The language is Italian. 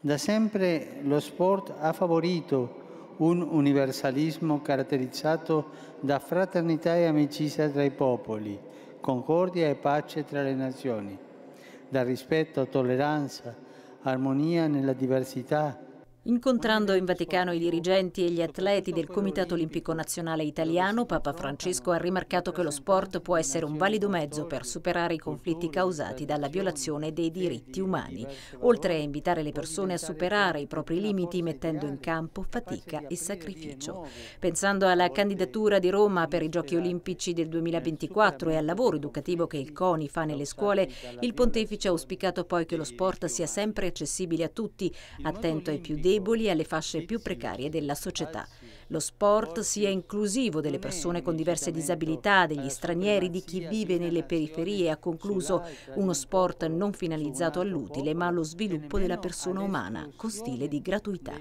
Da sempre lo sport ha favorito un universalismo caratterizzato da fraternità e amicizia tra i popoli, concordia e pace tra le nazioni, da rispetto, tolleranza, armonia nella diversità, Incontrando in Vaticano i dirigenti e gli atleti del Comitato Olimpico Nazionale Italiano, Papa Francesco ha rimarcato che lo sport può essere un valido mezzo per superare i conflitti causati dalla violazione dei diritti umani, oltre a invitare le persone a superare i propri limiti mettendo in campo fatica e sacrificio. Pensando alla candidatura di Roma per i Giochi Olimpici del 2024 e al lavoro educativo che il CONI fa nelle scuole, il pontefice ha auspicato poi che lo sport sia sempre accessibile a tutti, attento ai più deboli deboli e alle fasce più precarie della società. Lo sport sia inclusivo delle persone con diverse disabilità, degli stranieri, di chi vive nelle periferie, ha concluso uno sport non finalizzato all'utile ma allo sviluppo della persona umana, con stile di gratuità.